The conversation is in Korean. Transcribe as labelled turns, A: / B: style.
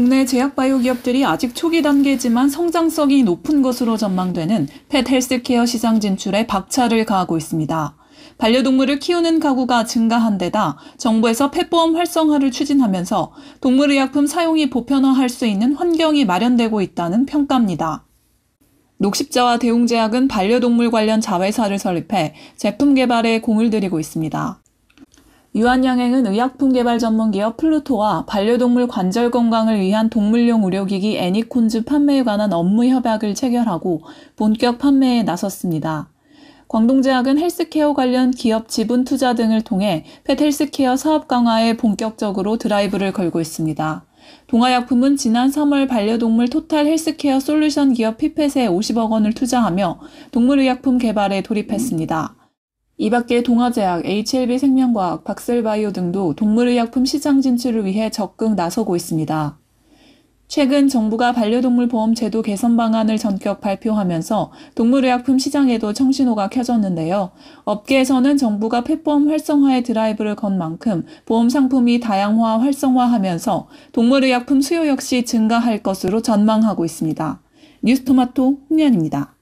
A: 국내 제약바이오 기업들이 아직 초기 단계지만 성장성이 높은 것으로 전망되는 펫 헬스케어 시장 진출에 박차를 가하고 있습니다. 반려동물을 키우는 가구가 증가한 데다 정부에서 펫보험 활성화를 추진하면서 동물의약품 사용이 보편화할 수 있는 환경이 마련되고 있다는 평가입니다. 녹십자와 대웅제약은 반려동물 관련 자회사를 설립해 제품 개발에 공을 들이고 있습니다. 유한양행은 의약품 개발 전문 기업 플루토와 반려동물 관절 건강을 위한 동물용 의료기기 애니콘즈 판매에 관한 업무 협약을 체결하고 본격 판매에 나섰습니다. 광동제약은 헬스케어 관련 기업 지분 투자 등을 통해 펫헬스케어 사업 강화에 본격적으로 드라이브를 걸고 있습니다. 동아약품은 지난 3월 반려동물 토탈 헬스케어 솔루션 기업 피펫에 50억 원을 투자하며 동물의약품 개발에 돌입했습니다. 이밖에 동아제약, HLB 생명과학, 박셀바이오 등도 동물의약품 시장 진출을 위해 적극 나서고 있습니다. 최근 정부가 반려동물 보험 제도 개선 방안을 전격 발표하면서 동물의약품 시장에도 청신호가 켜졌는데요. 업계에서는 정부가 폐보험 활성화의 드라이브를 건 만큼 보험 상품이 다양화 활성화하면서 동물의약품 수요 역시 증가할 것으로 전망하고 있습니다. 뉴스토마토 홍련입니다.